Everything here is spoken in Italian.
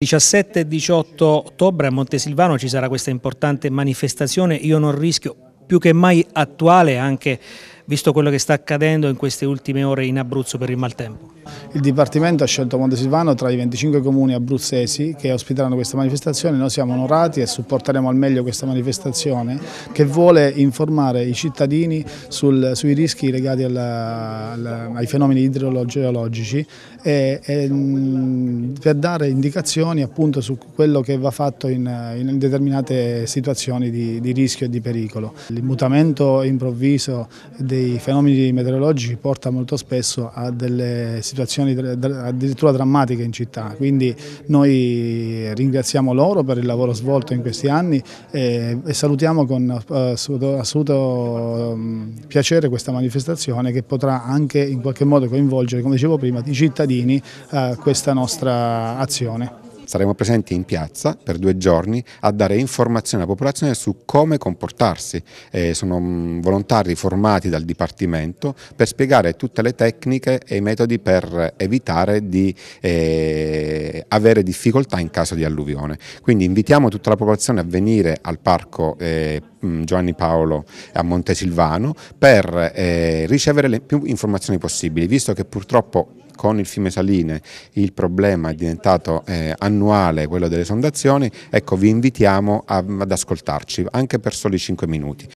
17 e 18 ottobre a Montesilvano ci sarà questa importante manifestazione, io non rischio più che mai attuale anche visto quello che sta accadendo in queste ultime ore in Abruzzo per il maltempo. Il Dipartimento ha scelto Monte Silvano tra i 25 comuni abruzzesi che ospiteranno questa manifestazione, noi siamo onorati e supporteremo al meglio questa manifestazione che vuole informare i cittadini sul, sui rischi legati alla, alla, ai fenomeni idrogeologici e, e, per dare indicazioni appunto su quello che va fatto in, in determinate situazioni di, di rischio e di pericolo. Il mutamento improvviso dei fenomeni meteorologici porta molto spesso a delle situazioni situazioni addirittura drammatiche in città, quindi noi ringraziamo loro per il lavoro svolto in questi anni e, salutiamo con eh, assoluto mm, piacere questa manifestazione che potrà anche in qualche modo coinvolgere, come dicevo prima, i cittadini a eh, questa nostra azione saremo presenti in piazza per due giorni a dare informazioni alla popolazione su come comportarsi. Eh, sono mm, volontari formati dal Dipartimento per spiegare tutte le tecniche e i metodi per evitare di eh, avere difficoltà in caso di alluvione. Quindi invitiamo tutta la popolazione a venire al parco eh, mm, Giovanni Paolo a Montesilvano per eh, ricevere le più informazioni possibili, visto che purtroppo con il fiume Saline il problema è diventato eh, annuale, quello delle sondazioni, ecco vi invitiamo a, ad ascoltarci anche per soli 5 minuti.